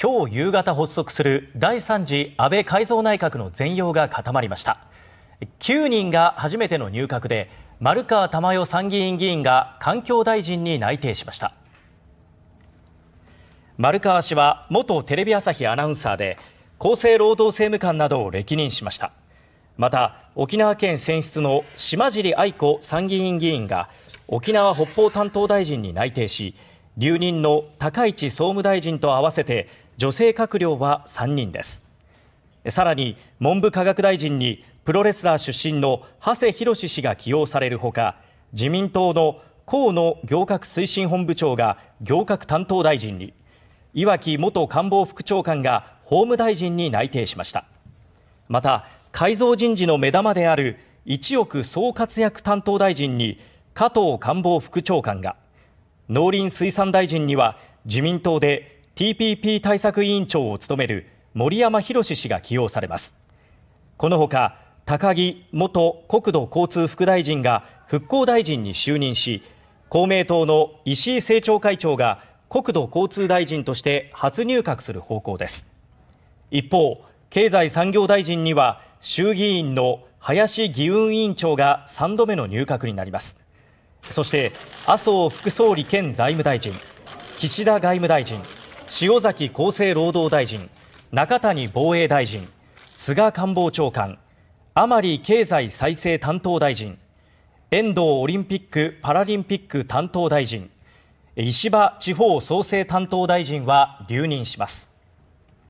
今日夕方発足する第3次安倍改造内閣の全容が固まりました9人が初めての入閣で丸川珠代参議院議員が環境大臣に内定しました丸川氏は元テレビ朝日アナウンサーで厚生労働政務官などを歴任しましたまた沖縄県選出の島尻愛子参議院議員が沖縄北方担当大臣に内定し留任の高市総務大臣と合わせて女性閣僚は3人ですさらに文部科学大臣にプロレスラー出身の長谷博氏が起用されるほか自民党の河野行革推進本部長が行革担当大臣に岩き元官房副長官が法務大臣に内定しましたまた改造人事の目玉である一億総活躍担当大臣に加藤官房副長官が農林水産大臣には自民党で TPP 対策委員長を務める森山宏氏が起用されますこのほか高木元国土交通副大臣が復興大臣に就任し公明党の石井政調会長が国土交通大臣として初入閣する方向です一方経済産業大臣には衆議院の林議運委員長が3度目の入閣になりますそして麻生副総理兼財務大臣岸田外務大臣塩崎厚生労働大臣中谷防衛大臣菅官房長官甘利経済再生担当大臣遠藤オリンピック・パラリンピック担当大臣石破地方創生担当大臣は留任します。